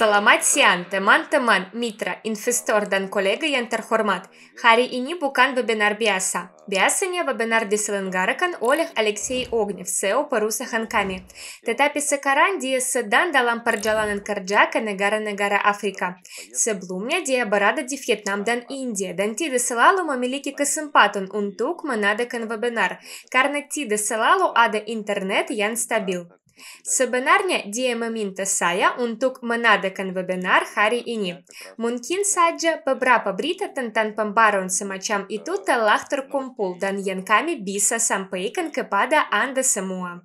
Саламат сиан, теман теман, митра, инфестор дан коллега янтар хормат. Хари ини букан вебинар биаса. Биасыне вебинар дисленгаракан Олег Алексей Огнев, СЕО по ханками. Тетапи сакаран диесы дан далам парджаланын карджака негара негара Африка. блумня дия барада ди Вьетнам дан Индия. Дан тиде селалу мамилики касимпатун, унтук манадекан вебинар. Карна тиде селалу ада интернет ян стабил. Sebenarnya dia meminta saya untuk menadakan webinar hari iya, ini. Mungkin saja beberapa berita tentang pembaruan semacam itu iya, telah terkumpul dan yang kami bisa sampaikan kepada Anda semua.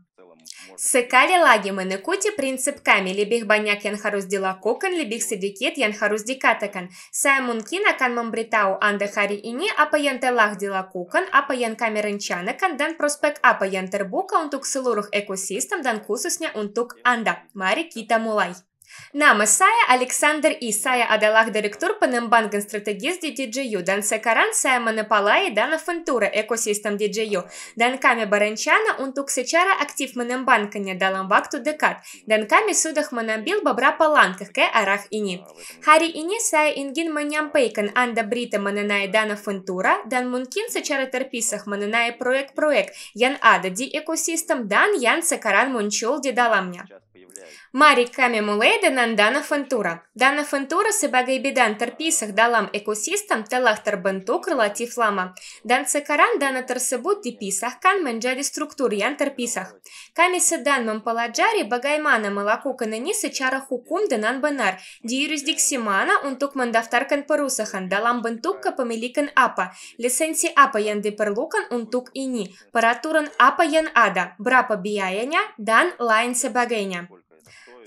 Сыкали лагимын икути принцип ками лебих баняк ян харуздила кокон лебих сидикет ян харуздикатакан. Саймункин акан мамбритау анда хари ини апаян телах дила кокон апаян камерынчанакан дан проспект апаян тербука унтук сылурух экосистем дан кусусня унтук анда. Мари кита мулай. Nama saja Aleksandr i saja adalahdarı turpanım bangan strategist DJU, dan sekaran saja manipalai dana fentura ekosistem DJU, dan kami barançana untuk secara aktif menembankannya dalam waktu dekat, dan kami sudah menambil beberapa langkah ke arah ini. Hari ini saya ingin menyampaikan anda berita mengenai dana fentura dan mungkin secara terpisah mengenai proyek-proyek yang ada di ekosistem dan yang sekarang muncul di dalamnya. Mari kami mulai dengan Dana Ventura. Dana Ventura sebagai bidang terpisah dalam ekosistem telah terbentuk relatif lama, dan sekarang dana tersebut dipisahkan menjadi struktur yang terpisah. Kami sedang mempelajari bagaimana melakukan ini secara hukum dengan benar di yurisdiksi mana untuk mendaftarkan perusahaan dalam bentuk kepemilikan apa, lisensi apa yang diperlukan untuk ini, peraturan apa yang ada, berapa biayanya, dan lain sebagainya.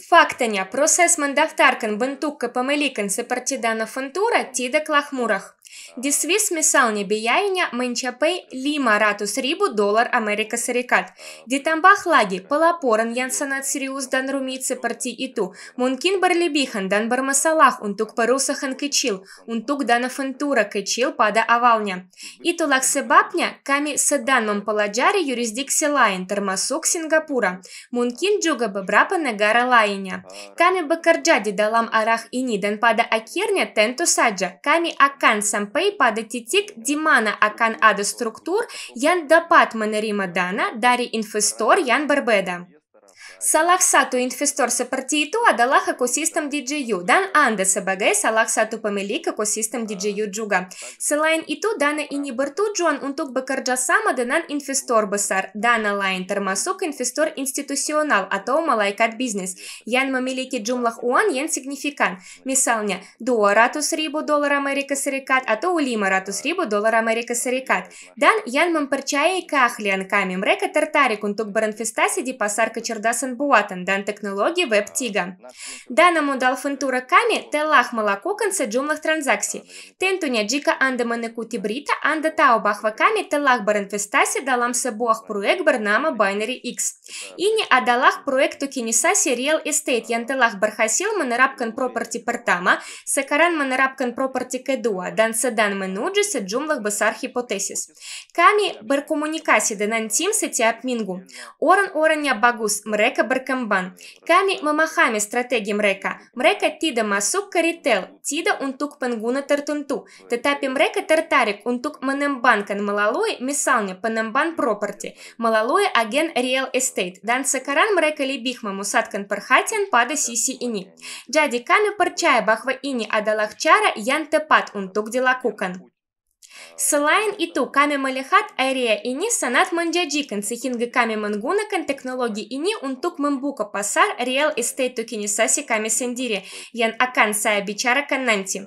Faktēņa prosēs man daftarkan bentuk, ka pamelikən separtidana fantura tida klahmurah. Дисвис не бияйня мэнчапэй лима ратус рибу доллар Америка сарикат. Дитамбах лаги палапоран янсанат сириус дан румицы парти ту. Мункин барлибихан дан бармасалах он унтук парусахан он тук дана фантура кечил пада авалня. Иту лаксебапня ками саданмам паладжари юрисдикси лайн тормосок Сингапура. Мункин джуга бабрапа нагара лайня. Ками бакарджади далам арах ини дан пада акирня тенту саджа. Ками акан сам Сэмпэй падатитик димана акан ада структур ян дапат манерима дана дари инфестор ян барбеда. Salah satu investor seperti itu adalah ekosistem DJU dan Anda sebagai salah satu pemilik ekosistem DJU juga. Selain itu, dana ini bertujuan untuk bekerja sama dengan investor besar, dana lain termasuk investor institusional atau malaikat bisnis yang memiliki jumlah uang yang signifikan, misalnya 200 ribu dolar Amerika Serikat atau 500 ribu dolar Amerika Serikat, dan yang mempercayai keahlian kami mereka tertarik untuk berinvestasi di pasar kecerdasan подписан Буатан, дан технологии WebTiga. Даному дал фентура ками те лах молоко конце джумлах транзакций. Тентуня джика анда манеку тибрита анда тау бахва ками те лах баренфестаси далам себуах проект барнама Binary X. И не адалах проекту кинесаси Real Estate янтелах бархасил манерапкан пропорти партама сакаран манерапкан пропорти кедуа, дан седан менуджи се джумлах басар хипотесис. Ками баркомуникаси денантим сети апмингу. Оран ораня багус мрека Мрека Баркамбан. Ками Мамахами стратеги Мрека. Мрека Тида Масук Карител. Тида Унтук Пангуна Тартунту. Тетапи Мрека Тартарик Унтук Манембанкан Малалуи Мисалня Панембан Пропорти. Малалуи Аген Риэл Эстейт. Дан Сакаран Мрека Либихма Мусаткан Пархатин Пада Сиси Ини. Джади Ками Парчая Бахва Ини Адалахчара Ян Тепат Унтук Делакукан. Сылайын иту каме малихат айрея ини санат манджаджикын сихинга каме мангунакан технологии ини унтук мымбука пасар реал эстейт саси каме сендири ян акан сая бичара кананти.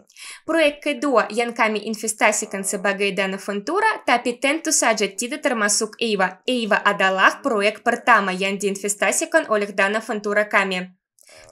Проект кэдуа ян каме инфестаси канцеба дана фантура тапи тенту саджа тида тормасук эйва. Эйва адалах проект портама ян ди инфестаси кан олехдана фантура каме.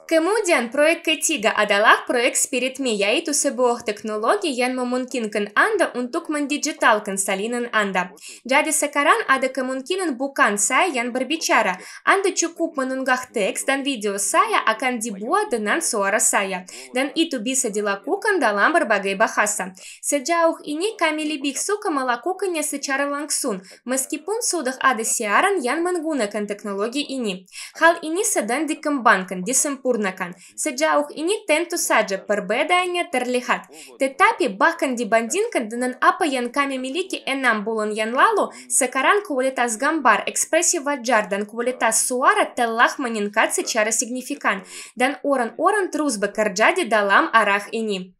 Kemudian proyek ketiga adalah proyek SpiritMe, yaitu sebuah teknologi yang memungkinkan Anda untuk mendigitalkan salinan Anda. Jadi sekarang ada kemungkinan bukan saya yang berbicara. Anda cukup mengunggah teks dan video saya akan dibuat dengan suara saya. Dan itu bisa dilakukan dalam berbagai bahasa. Sejauh ini kami lebih suka melakukannya secara langsung, meskipun sudah ada siaran yang menggunakan teknologi ini. Hal ini sedang dikembangkan, disempurnakan kurnakan. Săgeauh ini tentu saja perbedaannya terlihat. Tetapi bahkan dibandingkan dengan apa yang kami miliki enam bulan yang lalu, sekarang kualitas gambar, ekspresi wajah dan kualitas suara telah meningkat secara signifikan. Dan orang-orang terus bekerja di dalam arah ini.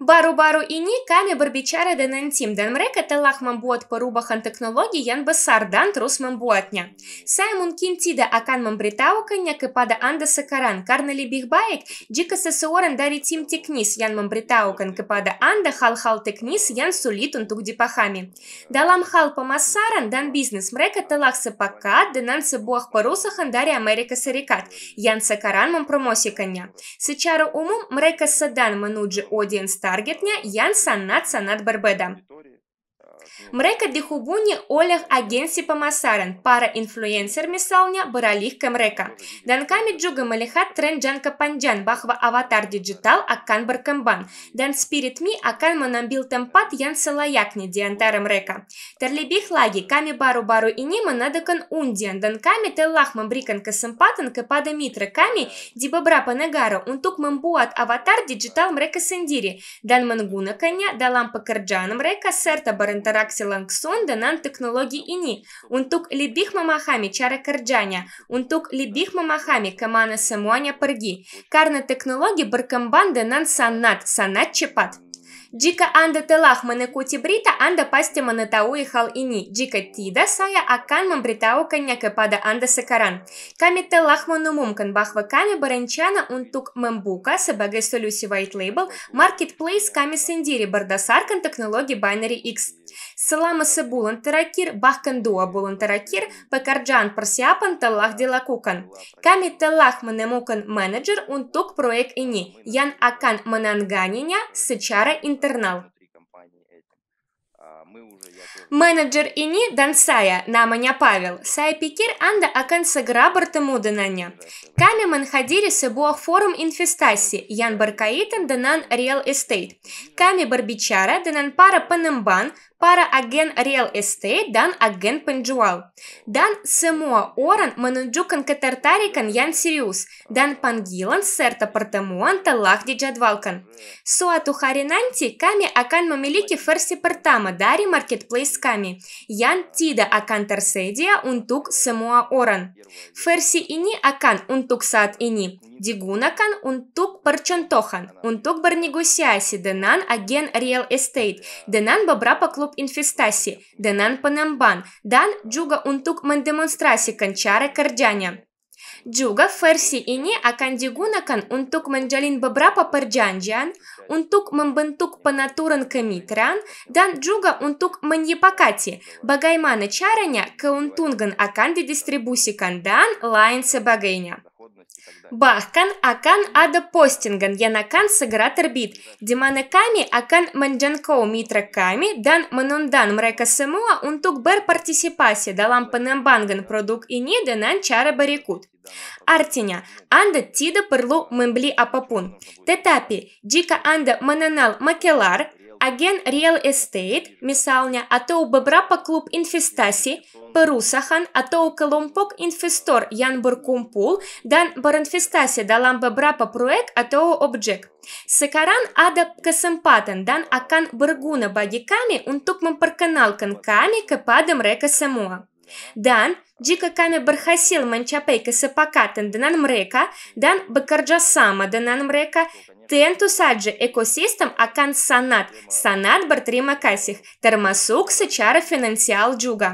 Бару-бару ини каме барбичара да нантим мрека это лахман буат по рубахан технологий ян басар дан трусман буатня. Саймон кинтида акан мамбритаука няк кипада анда сакаран карнали бихбаек джика сесуорен дари тим текнис ян Бритаукан кипада анда хал-хал текнис ян сулитун тугдипахами. Далам хал по массаран дан бизнес мрека это лах сапакат да нан себуах по русахан дари Америка сарикат ян сакаран мам промосиканья. Сычару умум мрека садан мануджи оди Старгетня Таргетня, Янса над Барбеда. Mereka dihubungi oleh agensi pemasaran, para influencer misalnya beralih ke mereka. Dan kami juga melihat tren jangka panjang bahwa avatar digital akan berkembang dan Spirit Me akan mengambil tempat yang selayaknya di antara mereka. Terlebih lagi, kami baru-baru ini mengadakan undian dan kami telah memberikan kesempatan kepada mitra kami di beberapa negara untuk membuat avatar digital mereka sendiri dan menggunakannya dalam pekerjaan mereka serta berinteraksi Axe Langson Denan Teknologi Ini, untuk lebih memahami cara kerjanya, untuk lebih memahami kemana semuanya pergi, karena teknologi berkembang dengan sangat, sangat cepat. Джика анда телах манекути брита анда пасти манатау и хал ини. Джика тида сая акан мамбритау каньяка пада анда сакаран. Ками телах манумумкан бахва ками баранчана унтук мембука sebagai solusi white label marketplace kami sendiri berdasarkan teknologi binary X. Selama sebulan terakhir, bahkan dua bulan terakhir, pekerjaan persiapan telah dilakukan. Kami telah menemukan manajer untuk proyek ini yang akan menanganinya secara intensif. Интернал. А, Менеджер ини дансая наманя Павел. Сая пикир анда аканса грабарта мудананя. Камемен хадирисы буа форум инфестаси, ян Баркаитан данан реал эстейт. Ками барбичара данан пара панамбан, para agen real estate dan agen penjual. Dan semua orang menunjukkan ketertarikan yang serius dan panggilan serta pertemuan telah dijadwalkan. Suatu hari nanti kami akan memiliki versi pertama dari marketplace kami yang tidak akan tersedia untuk semua orang. Versi ini akan untuk saat ini digunakan untuk percontohan, untuk bernegosiasi dengan agen real estate, dengan beberapa klub investasi, dengan pengembang, dan juga untuk mendemonstrasikan cara kerjanya. Juga versi ini akan digunakan untuk menjalin beberapa perjanjian, untuk membentuk penaturan kemitraan, dan juga untuk menyepakati bagaimana caranya keuntungan akan didistribusikan dan lain sebagainya. Бахкан акан ада постинган, янакан сыграт арбит. Диманеками акан манджанкоу митраками, дан манундан мрека сымуа унтук бер партисипаси, далам панамбанган продук и не данан чара барикут. Артиня, анда тида пырлу Мембли, апапун. Тетапи, джика анда мананал макелар, Again real estate, misalnya atau beberapa klub investasi, perusahaan atau kelompok investor yang berkumpul dan berinvestasi dalam beberapa proyek atau objek. Sekarang ada kesempatan dan akan berguna bagi kami untuk memperkenalkan kami kepada mereka semua. Дан, джика каме бархасил манчапейка сапакатен данан мрека, дан бакарджа сама данан мрека, тенту саджи экосистем акан санат, санат бартрима касих, термосук сычара финансиал джуга.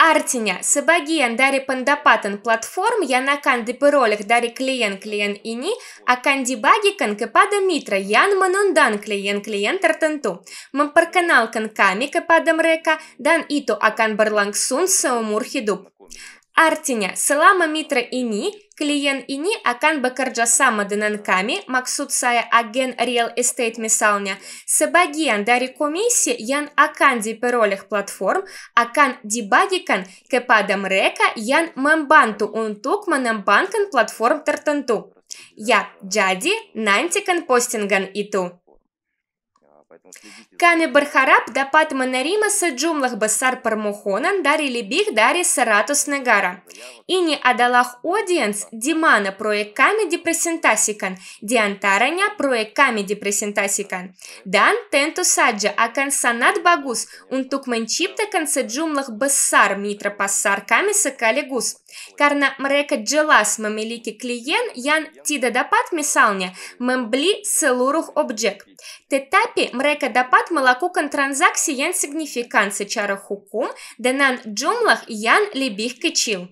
Artinya, sebagian dari pendapatan platform yang akan diperoleh dari klien-klien ini akan dibagikan kepada mitra yang mengundang klien-klien tertentu, memperkenalkan kami kepada mereka, dan itu akan berlangsung seumur hidup. Artinya, selama mitra ini Клиен ини акан бакарджасама дененками максут сая аген риэл эстейт мисалня себагиан дари комиссия ян акан ди перолях платформ акан дибагикан кепадам река ян мембанту унтукманом банкан платформ тартанту. Я джади нантикан постинган и ту. Каме Бархараб да Патмана Римаса басар пармухонан дари либих дари саратус негара. Ини адалах одиенс димана проект камеди пресентасикан, диантараня проект камеди пресентасикан. Дан тенту саджа акан санат багус, унтук менчипта конца джумлах басар митра пассар камеса калигус. Карна мрека джелас мамелики клиент, ян тида допад мисалня мембли селурух обджек. Тетапи мрека дапат малакукан транзакси ян сигнификанцы чарахукум денан джумлах ян либих кичил.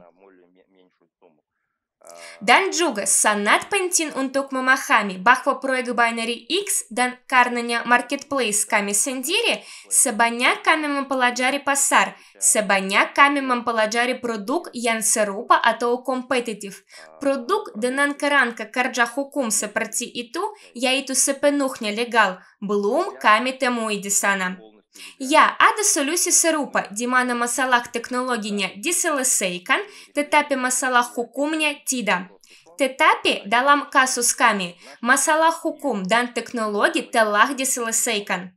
Dan juga sangat penting untuk memahami bahwa proyek binary X dan karenanya marketplace kami sendiri sebanyak kami mempelajari pasar, sebanyak kami mempelajari produk yang serupa atau kompetitif. Produk dengan kerangka kerja hukum seperti itu, yaitu sepenuhnya legal, belum kami temui di sana. Я Ада Солюсі Сирупа, Дімана Масалах технологіня Дісела Сейкан, Тетапі Масалах Хукумня Тіда. Тетапі Далам Касускамі, Масалах Хукум Дан технологі Телах Дісела Сейкан.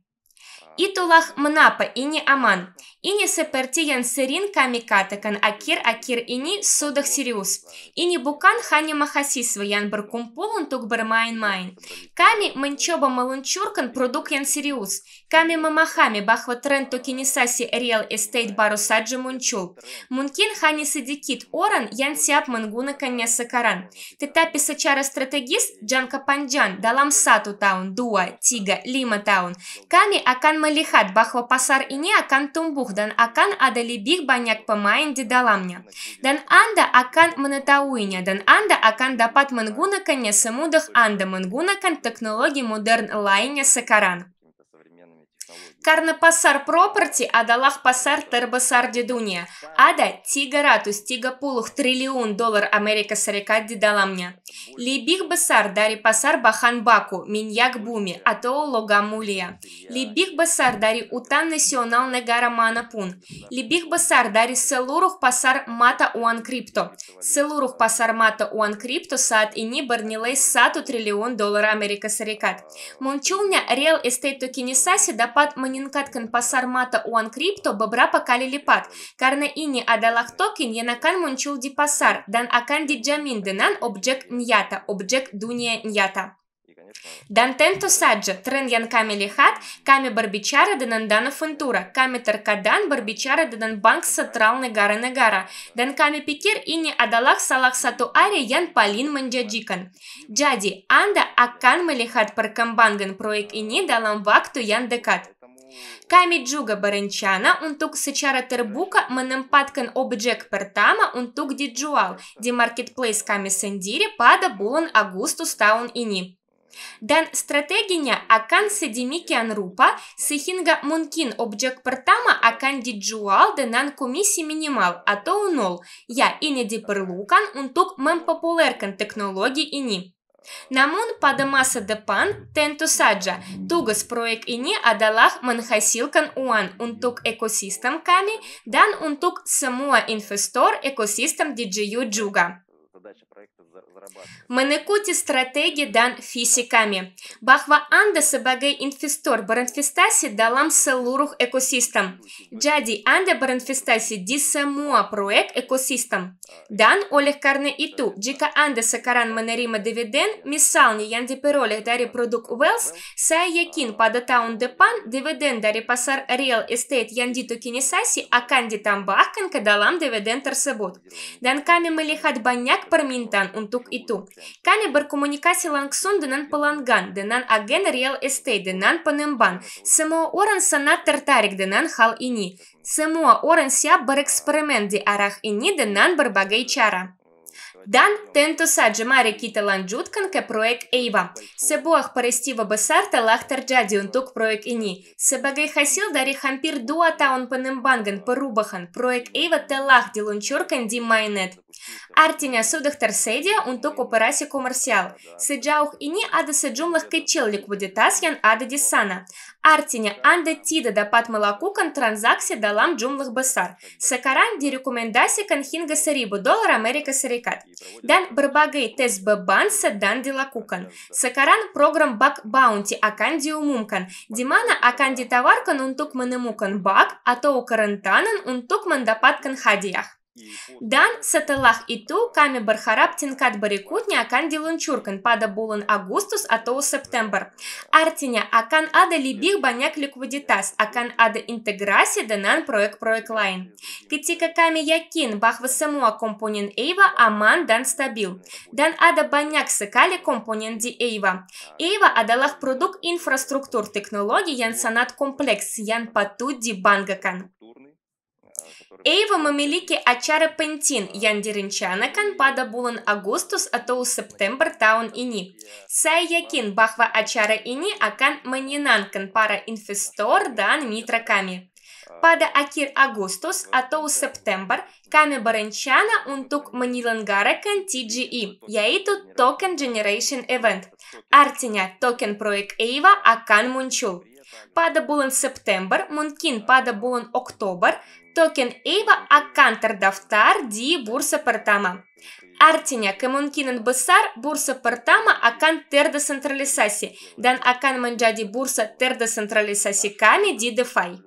Итулах Мнапа и Аман. Ини сепертиен сырин камикатыкын акир акир ини судах сириус. Ини букан хани махасисва ян бір кумпулын тук бір майн майн. Ками мэнчоба малынчуркан продук ян сириус. Ками мамахами бахва трен токинисаси реал эстейт бару саджи мунчул. Мункин хани сидикит оран ян сяп мангуна каня сакаран. Тетапи сачара стратегист Джанка Панджан далам сату таун, дуа, тига, лима таун. Ками акан малихат бахва пасар ини акан тумбух dan akan ada lebih banyak pemain di dalamnya. Dan Anda akan mengetahuinya dan Anda akan dapat menggunakannya semudah Anda menggunakan teknologi modern lainnya sekarang. Карнапасар пропорти, адалах пасар тербасар дедуния. Ада тига ратус тига пулух триллион доллар Америка сарика дедаламня. Либих басар дари пасар бахан баку, миньяк буми, атоу логамулия. Либих басар дари утан национал негара манапун. Либих басар дари селурух пасар мата уан крипто. Селурух пасар мата уан крипто сад и не барнилей сату триллион доллар Америка сарикат. Мончулня рел эстейт токинисаси да пасар Пат манинкаткан пасармата уан крипто бобра покалили пат. Карна ини адалах токин янакан мунчул ди пасар, дан акан ди джамин денан обджек ньята, обджек дуния ньята. Дантенто саджа, трен янками лихат, ками барбичара денандана фунтура, ками таркадан барбичара денанбанк сатрал негара негара, данками пикир и не адалах салах сату ари ян палин манджаджикан. Джади, анда аккан малихат паркамбанган проек ини далам вакту ян декат. Ками джуга баренчана, он тук сычара тербука, мэнэм паткан обджек пертама, он тук диджуал, ди маркетплейс ками сендири пада булан агусту стаун ини. Dan strateginya akan sedemikian rupa sehingga mungkin objek pertama akan dijual dengan komisi minimal atau nol. Ya, ini diperlukan untuk mempopulerkan teknologi ini. Namun pada masa depan tentu saja tugas proyek ini adalah menghasilkan uang untuk ekosistem kami dan untuk semua investor ekosistem DJU juga. Манекути стратеги дан физиками. Бахва анда сабагай инфестор баранфестаси далам селурух экосистам. Ну, ну, Джади анда баранфестаси ди самуа проект экосистам. А, дан олег карне иту, э, джика анда сакаран манерима дивиден, мисални янди перолех дари продукт Уэллс, сая якин а. падатаун депан, дивиден дари пасар реал эстейт яндиту кинесаси, а канди там бахканка далам дивиден тарсебот. Ну, дан ками малихат баняк парминтан, унту курдук иту. Кане бир коммуникация лангсон дынан паланган, денан аген реал эстей, денан панембан. Семо оран санат тартарик денан хал ини. Семо оран ся эксперимент ди арах ини дынан бир багай чара. Дан тенто саджи мари кита ланджуткан ке проект Эйва. Себоах парестива басарта лахтар джади унтук проект Ини. Себагай хасил дари хампир дуа он панымбанган парубахан. Проект Эйва та лах дилунчуркан ди майнет. Artinya sudah tersedia untuk operasi komersial. Sejauh ini ada sejumlah kecil likuiditas yang ada di sana. Artinya Anda tidak dapat melakukan transaksi dalam jumlah besar. Sekarang direkomendasikan hingga seribu dolar Amerika Serikat. Dan berbagai tes beban sedang dilakukan. Sekarang program bug bounty akan diumumkan, di mana akan ditawarkan untuk menemukan bug atau kerentanan untuk mendapatkan hadiah. Дан и ту каме бархараб тинкат барикут не акан дилун чуркан пада булан агустус атоу септембр. Артиня акан ада либих баняк ликвидитас, акан ада интеграси данан проект проект лайн. Китика каме якин бах высымуа компонен эйва аман дан стабил. Дан ада баняк сыкали компонен ди эйва. Эйва адалах продукт инфраструктур технологий ян санат комплекс ян пату ди бангакан. Eiva Mamiliki achare pentin, yandirinchana kan pada bulan Agustus atau September tahun ini. Saya yakin bahwa acara ini akan menyenangkan para investor dan mitra kami. Pada akhir Agustus atau September kami berencana untuk menyelenggarakan TGE, yaitu Token Generation Event. Artinya, token proyek EIVA akan muncul. Пада булын септембр, мүмкін пада булын октобр, токен эйва акантер дафтар ди бурса партама. Артиня, кэ мүмкінін бұсар, бурса партама акан терда централисаси, дан акан манджади бурса терда централисаси камеди дефай.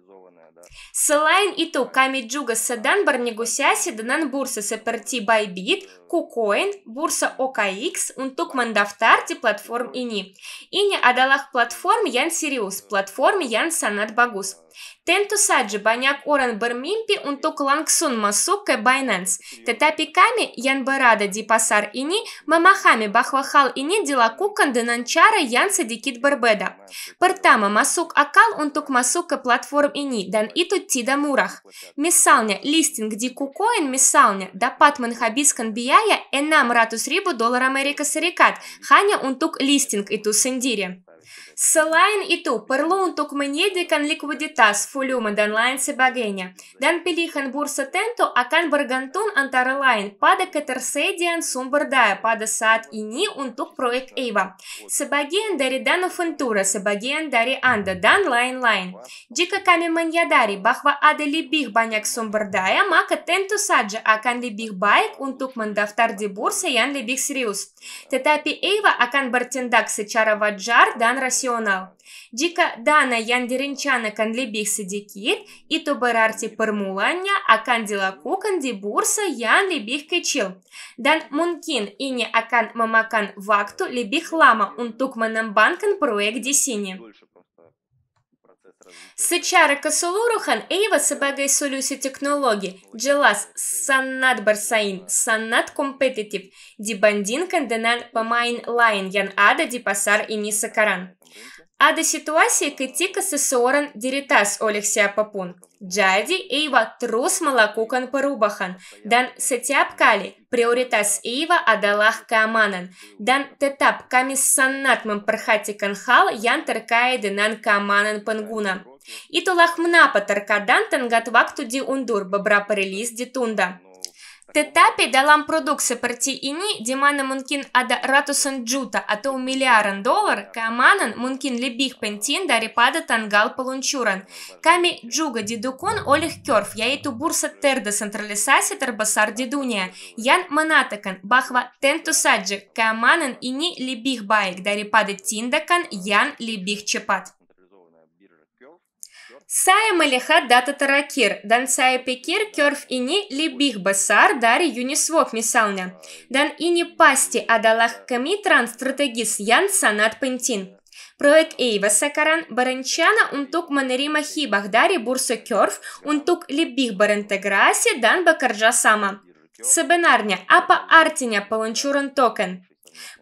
Selain itu, kami juga sedang bernegosiasi dengan bursa seperti Bybit, KuCoin, bursa OKX untuk mendaftar di platform ini. Ini adalah platform yang serius, platform yang sangat bagus. Tentu saja banyak orang bermimpi untuk langsung masuk ke Binance, tetapi kami yang berada di pasar ini memahami bahwa hal ini dilakukan dengan cara yang sedikit berbeda. Pertama, masuk akal untuk masuk ke platform ini dan itu tidak murah. Misalnya, listing di KuCoin misalnya dapat menghabiskan biaya 600 ribu доллар Amerika Serikat hanya untuk listing itu sendiri. Selain itu, perlu untuk menyediakan likuiditas, volume, dan lain sebagainya. Dan pilihan bursa tentu akan bergantung antara lain pada ketersediaan sumber daya pada saat ini untuk proyek Eva sebagian dari dana Ventura, sebagian dari Anda, dan lain-lain. Jika kami menyadari bahwa ada lebih banyak sumber daya, maka tentu saja akan lebih baik untuk mendaftar di bursa yang lebih serius. Tetapi Eva akan bertindak secara wajar dan Jan rațional. Dica dana Jan Derenceană când lebih să dechit, i tobărarti părmulania a când de la cu când de bursă Jan lebih căcil. Dan munkin ine a când mamacan vaktu lebih lama un tucmănăm banc în proiect de sine. Сычара Касулурухан Эйва Сабагай Сулюси Технологи Джелас Саннат Барсаин Саннат Компетитив Дибандин Канденан Памайн Лайн Ян Ада Дипасар и Ниса Ада ситуации, тика се сооран диритас Олексија Папун. Джади Ива трус малакукан порубахан. Дан се тяпкали, приоритас Ива адалах каманан. Дан тетап камис саннатмам пархатикан хал ян теркае денан каманан пангуна. И тулах мнапа таркадан тангат вактуди ундур бабра парелиз тунда тетапе далам продук сопарти ини демана мункин ада ратусан джута, а то миллиаран доллар, каманан мункин лебих пентин дари пада тангал полунчуран. Ками джуга дедукун олег керф, я эту бурса терда централисаси тарбасар дедуния. Ян манатакан, бахва тенту тентусаджи, каманан ини лебих байк дари пада тиндакан, ян лебих чепат. Сая малиха дата таракир, дансая пекир, керф ини либих басар дари юнисвок мисауна. Дан ини пасти адалах комитран стратегис ян санат пентин. Проект Эйва Сакаран Баранчана унтук Манарима дари Бурса Керф унтук Либих Барентеграси Дан Бакарджа Сама. Себенарня Апа Артиня Паланчуран Токен.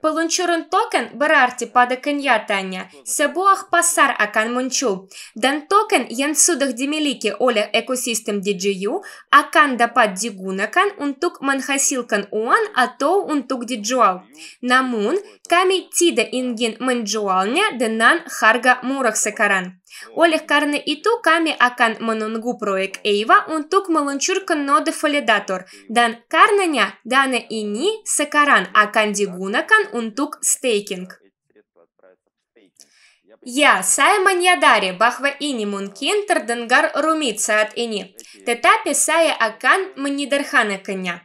Pelunchurun token berarti pada kenyataannya sebuah pasar akan muncul dan token yang sudah dimiliki oleh ekosistem DJU akan dapat digunakan untuk menghasilkan uang atau untuk dijual. Namun, kami tidak ingin menjualnya dengan harga murah sekarang. Oleh karena itu, kami akan menunggu proyek EIVA untuk meluncurkan node validator dan karenanya dana ini sekarang akan digunakan Унтук Стейкинг. Я, Саймон Ядари, Бахва Ини Мункин, Тардангар Румит Саат Ини. Тета Писая Акан Манидерхана Коня.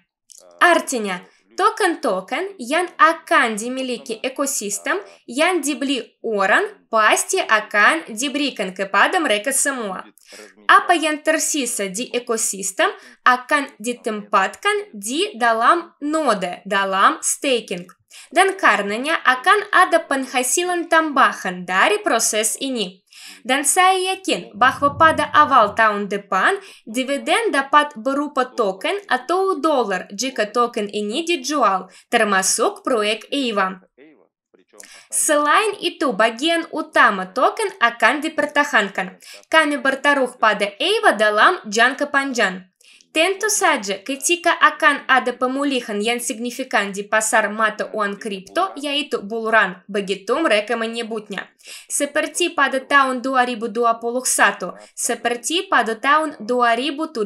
А, Артиня токен токен ян акан демилики экосистем ян дебли оран пасти акан дебрикан кепадам река самуа. по ян терсиса ди экосистем акан дитемпаткан ди далам ноде далам стейкинг. Дан карненя акан ада панхасилан тамбахан дари процесс ини. Dansai yakin bahwa pada awal tahun depan dividen dapat berupa token atau dolar jika token ini dijual, termasuk proyek EIVA. Selain itu, bagian utama token akan dipertahankan. Kami bertaruh pada EIVA dalam jangka panjang. Tentu saja, ketika akan ada pemulihan yang signifikan di pasar mata uang kripto, yaitu buluran, begitu mereka menyebutnya. Seperti pada tahun 2021, seperti pada tahun 2017.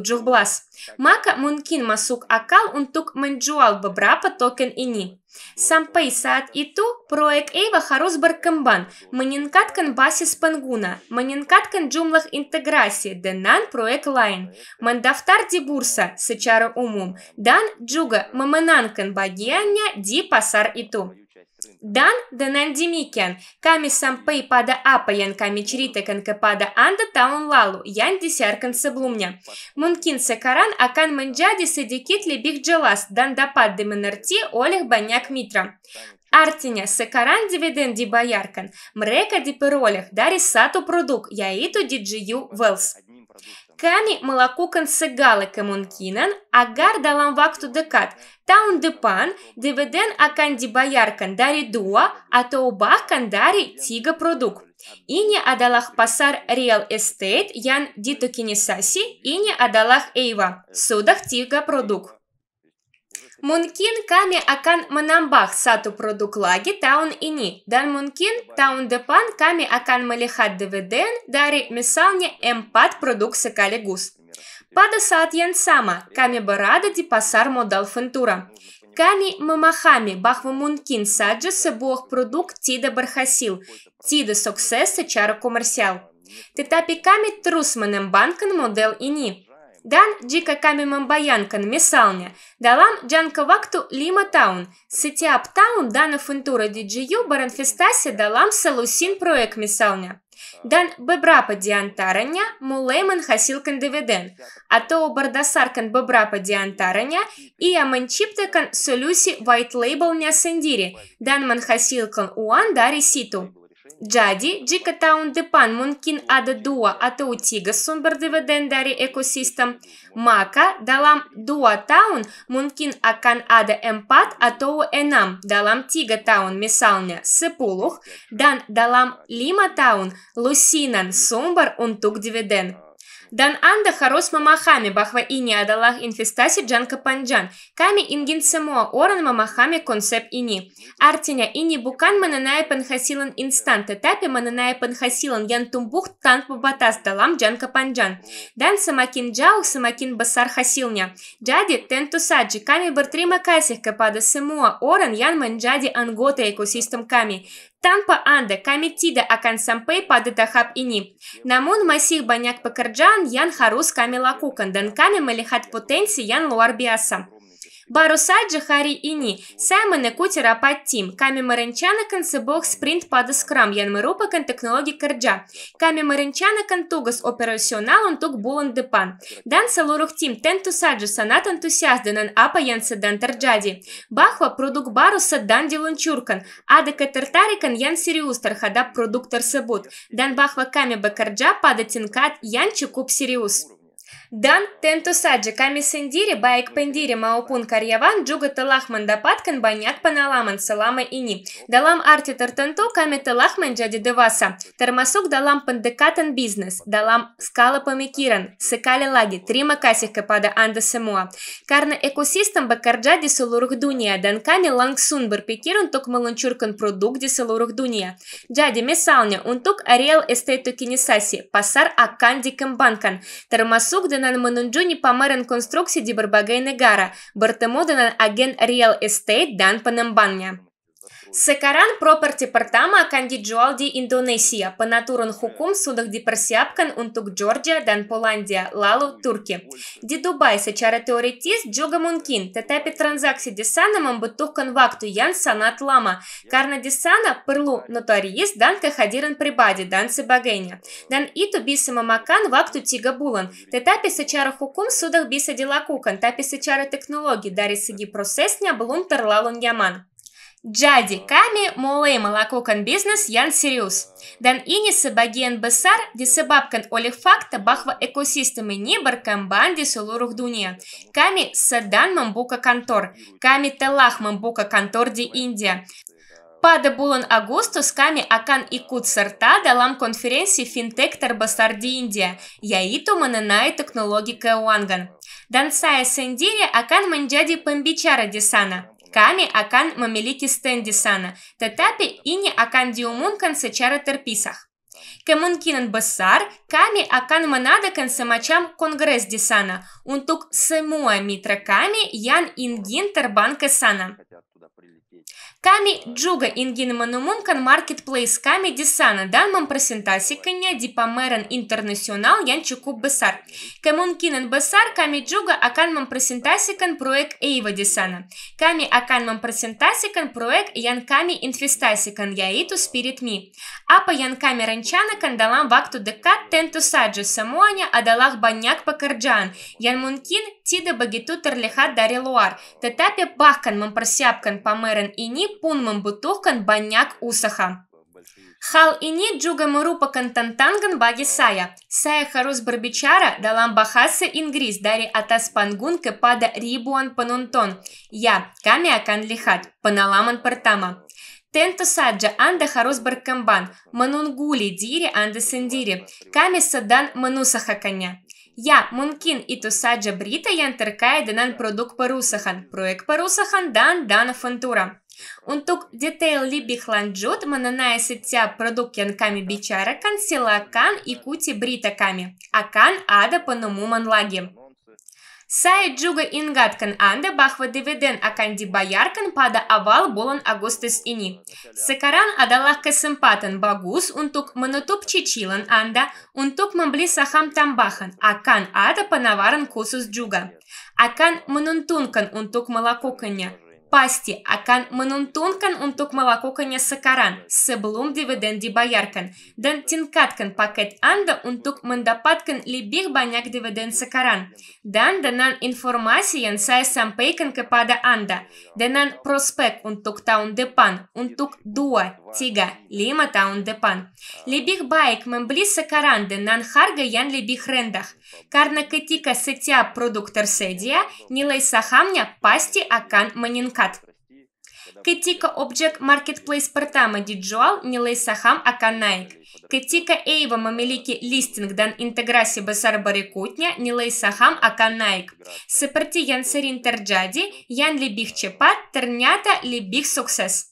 Maka mungkin masuk akal untuk menjual beberapa token ini. и иту проек эйва харусбар кымбан, мынинкаткан басис пангуна, мынинкаткан джумлах интеграси, денан проек лайн. Мандафтар ди бурса, сычара умум, дан джуга мамананкан багианя ди пасар и иту. Dan denem dimiken, kami sampai pada apa yang kami ceritakan kepada Anda tahun lalu yang disiarkan sebelumnya. Mungkin sekarang akan menjadi sedikit lebih jelas dan dapat dimengerti oleh banyak mitra. Artinya, sekarang dividen dibayarkan. Mereka diperoleh dari satu produk, yaitu DJU Wells. Кани млакокан сегале кемонкинан, агар далам вакту декат, таун депан, деведен аканди баяркан дари дуа, а то оба кандари тига продук. Ине адалах пасар реал эстейт ян дитокинесаси, кинесаси, ине адалах эйва, судах тига продук. Мункин каме акан манамбах сату продуклагі таун ини. Дан мункин таун депан каме акан малихат деведен дари мисалне эмпат продукт сакали гус. Пада сатьян сама, каме барада ди пасар модал фентура. Ками мамахамі бахва мункин саджа себох продукт тида бархасил, тида соксеса чара коммерсиал. Тетапи ками трусманем банкан модел ини. дан джика камемамбаянкан месалня, далам джанка вакту лима таун, сетиап таун дана фунтура диджию баранфестасе далам салусин проект месалня. Дан бебрапа диантараня мулейман хасилкан деведен, а то у бардасаркан бебрапа диантараня и аманчиптакан солюси вайтлейбл не сендири, дан ман хасилкан уан дари ситу. джади джика таун депан мункин ада дуа атотигвдаи экосистем мака далам дуа таун мункин акан ада эмпат у энам далам тига таун месаля сепулух дан далам лима таун лосинан сумбар унтук дивиден Дан анда харос мамахами бахва ини адалах инфестаси джанка панджан. Ками ингин само оран мамахами концеп ини. Артиня ини букан мананай панхасилан инстант этапе мананай панхасилан ян тумбух танк побатас далам джанка панджан. Дан самакин джау самакин басар хасилня. Джади тенту саджи ками бартрима касих капада само оран ян манджади анготе экосистем ками. Тампа анда Камитида акан сампей падыта хап ини. Намун масих баняк пакарджан ян харус камела кукан, данканы малихат потенси ян луар биаса. Барусаджа Хари Ини, Саймона Кутера Апат Тим, Ками Маренчана Концебох Спринт Пада Скрам, ян Янмарупа Контехнологи Карджа, Ками Маренчана кантугас Операционал Антук Булан Депан, Дан Салурух Тим, Тенту Саджа Санат Антусиазданан Апа Янседан Тарджади, Бахва Продук Баруса Дан Дилунчуркан, Ада Катартарикан Ян Сириустар Хадап Продуктор Себут, Дан Бахва Ками Бакарджа Пада Тинкат Ян Чукуп Сириус. Дан тенту саджи ками сендири баек пендири маупун карьяван джуга талахман дапаткан баняк паналаман салама ини. Далам арти тартанту ками талахман джади деваса. Термасук далам пандекатан бизнес. Далам скала помекиран. Сыкали лаги. Трима касих капада анда семуа. Карна экосистем бакарджади сулурух дуния. Данками лангсун барпикиран тук маланчуркан продукт ди сулурух дуния. Джади месалня. Унтук ариел эстейту кинесаси. Пасар аканди банкан Термасук dialog dengan menunjuni pameran konstruksi di berbagai negara, bertemu dengan agen real estate dan pengembangnya. Sekarang properti pertama akan dijual di Indonesia. Penaturun hukum sudah dipersiapkan untuk Georgia dan Polandia, lalu Turki. Di Dubai secara teoritis juga mungkin, tetapi transaksi di sana membutuhkan waktu yang sangat lama, karena di sana perlu notaris dan kehadiran pribadi dan sebagainya. Dan itu bisa memakan waktu tiga bulan, tetapi secara hukum sudah bisa dilakukan, tapi secara teknologi dari segi prosesnya belum terlalu nyaman. Джади Ками Молейма Лакукан Бизнес Ян Сириус. Дан Иниса Багиен Бесар Дисебабкан Олихфакта Бахва Экосистемы Нибар Камбанди Сулурух Дуния. Ками Садан Мамбука Контор. Ками Телах Мамбука Контор Ди Индия. Пада Булан Агустус Ками Акан Икут Сарта далам конференции Финтек Тарбасарди Индия. Яиту Мананай Технологика Уанган. сая Сендири Акан Манджади Памбичара Дисана. Каме акан мамелики стендисана, татапи ини акан диумункан сечара терписах. Кемынкинен бассар, Каме акан манадакан самачам конгресс дисана, унтук семуа митраками ян ингин тарбанка сана. Kami juga ingin menemukan marketplace kami di sana dan mempresentasikannya di pameran internasional yang cukup besar. Kemungkinan besar kami juga akan mempresentasikan proyek Eva di sana. Kami akan mempresentasikan proyek yang kami investasikan, yaitu Spirit Me. Apa yang kami rencanakan dalam waktu dekat tentu saja semuanya adalah banyak pekerjaan yang mungkin тида багитутер леха дари луар, тетапе бахкан мампросяпкан памерен ини пун мамбутухкан баняк усаха. Хал ини джуга мурупа кантантанган баги сая. Сая харус барбичара далам бахаса ингриз дари атас пангун пада рибуан панунтон. Я камия лихат паналаман партама. Тенто саджа анда харус баркамбан, манунгули дири анда сендири, ками садан манусаха коня. Я, Мункин и Тусаджа Брита Янтеркая Денан продукт Парусахан, Проект Парусахан Дан Дана Фантура. Унтук детейл либи хланджут, мананая сетя продукт янками бичара бичаракан, кан и кути бритаками. А кан ада пануму манлаги. Сај джуга ингаткан анда бахва деведен аканди баяркан пада авал болон агустес ини. Секаран адалах кесемпатан багус унтук манутуп чичилан анда унтук мамбли сахам тамбахан акан ада панаваран кусус джуга. Акан манунтункан унтук молококаня pasti akan menuntunkan untuk melakukannya sekarang sebelum dividen dibayarkan dan tingkatkan paket Anda untuk mendapatkan lebih banyak dividen sekarang. Dan dengan informasi yang saya sampaikan kepada Anda, dengan prospek untuk tahun depan, untuk 2, 3, 5 tahun depan, lebih baik membeli sekarang dengan harga yang lebih rendah Карнакатика сетя продуктор седия, нилай сахамня пасти акан манинкат. Кетика обджек маркетплейс портама диджуал нилей сахам аканайк. Кетика эйва мамелики листинг дан интеграси басар барикутня нилей сахам аканайк. Сыпарти янсарин терджади ян либих чепат тернята либих суксес.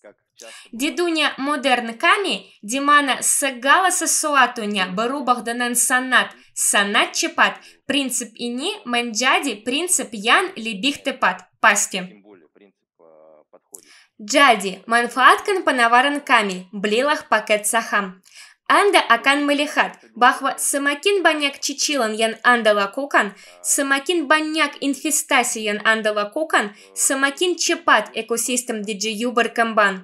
Дедуня модерн ками, димана сагала сасуатуня, барубах данан санат – Санат чепат, принцип ини, манджади, принцип ян, либихтепат, пасти. А, Джади, манфааткан панаваран ками, блилах пакет сахам. Анда акан малихат, бахва самакин баняк чичилан ян андала кокан, самакин баняк инфестаси ян андала кокан, самакин чепат экосистем диджи юбар камбан.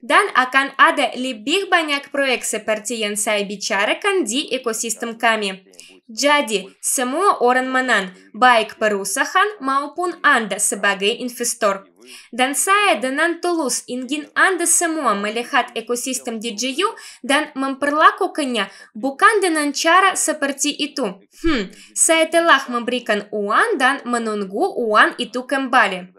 dan akan ada lebih banyak proyek seperti yang saya bicarakan di ekosistem kami. Jadi, semua orang menang, baik perusahaan maupun Anda sebagai investor. Dan saya dengan tulus ingin Anda semua melihat ekosistem DJU dan memperlakukannya bukan dengan cara seperti itu. Hmm, saya telah memberikan uang dan menunggu uang itu kembali.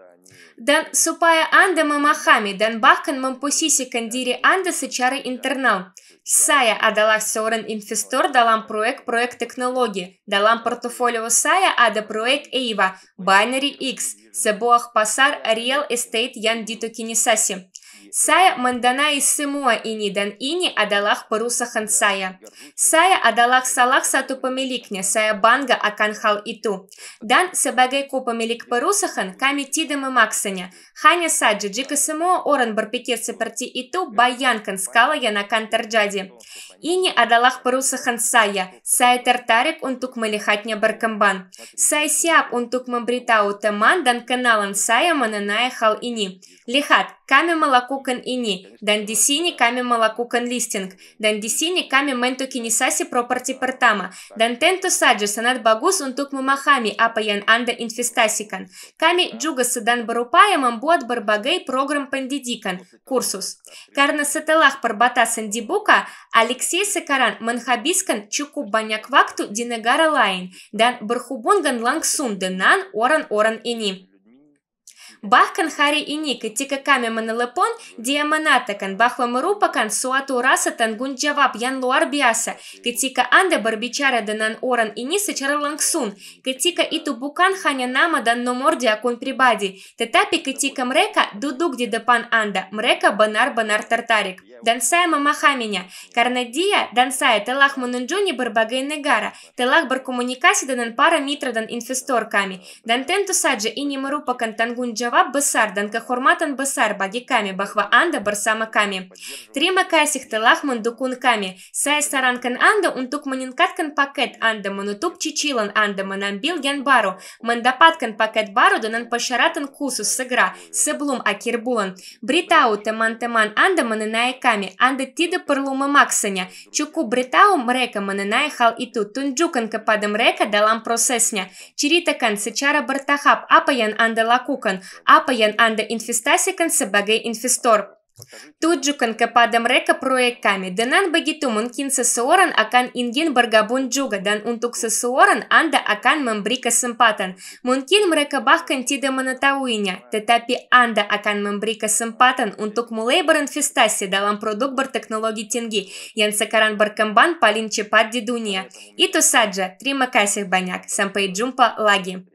дан супая анда мамахами, дан бахкан мампусиси кандири анда сычары интернал. Сая адалах сорен инфестор далам проект проект технологи, далам портфолио сая ада проект эйва, Binary X, себоах пасар Real эстейт ян дито кинесаси. Saya mendanai semua ini dan ini adalah perusahaan saya. Saya adalah salah satu pemiliknya. Saya bangga akan hal itu. Dan sebagai kopemilik perusahaan, kami tidak memaksanya. Hanya saja jika semua orang berpikir seperti itu, bayangkan skala yang akan terjadi. Ini adalah perusahaan saya. Saya tertarik untuk melihatnya berkembang. Saya siap untuk memberitahu teman dan kenalan saya mengenai hal ini. Lihat, kami melakukan ini, dan di sini kami melakukan listing, dan di sini kami mentokenisasi properti pertama, dan tentu saja sangat bagus untuk memahami apa yang Anda investasikan. Kami juga sedang berupaya membuat berbagai program pendidikan, kursus. Karena setelah perbatasan dibuka, Alexei sekarang menghabiskan cukup banyak waktu di negara lain dan berhubungan langsung dengan orang-orang ini. Бахкан Хари и Ника тика каме маналепон, диаманатакан, бахвамарупакан, суату раса тангун джавап, ян луар биаса, катика анда барбичара данан оран и ниса чарлангсун, катика иту букан ханя нама дан номор диакун прибади, тетапи катика мрека дудук дидапан анда, мрека банар банар тартарик. Дансая мамахаменя, карнадия, дансая, телах манунджуни барбагай негара, телах баркомуникаси данан пара митра дан инфестор ками, дантенту саджа и нимарупакан тангун джавап, Бахва Бысар, Данкахурматан Бысар, Багиками, Бахва Анда, Барсамаками. Трима Макасих Телах, Ками. Сай Саранкан Анда, Унтук Манинкаткан Пакет Анда, Манутук Чичилан Анда, Манамбил бару Мандапаткан Пакет Бару, Данан Пашаратан Кусус, Сыгра, Сыблум Акирбулан. Бритау, Теман Теман Анда, Ками. Анда Тида Парлума Максаня. Чуку Бритау, Мрека, Манинай Хал Иту. Тунджукан Кападам Река, Далам Просесня. Кан Сычара Бартахап, Апаян Анда Лакукан. apa yang Anda investasikan sebagai investor. Tunjukkan kepada mereka proyek kami. Dengan begitu mungkin seseorang akan ingin bergabung juga dan untuk seseorang Anda akan memberi kesempatan. Mungkin mereka bahkan tidak mengetahuinya, tetapi Anda akan memberi kesempatan untuk mulai berinvestasi dalam produk berteknologi tinggi yang sekarang berkembang paling cepat di dunia. Itu saja. Terima kasih banyak. Sampai jumpa lagi.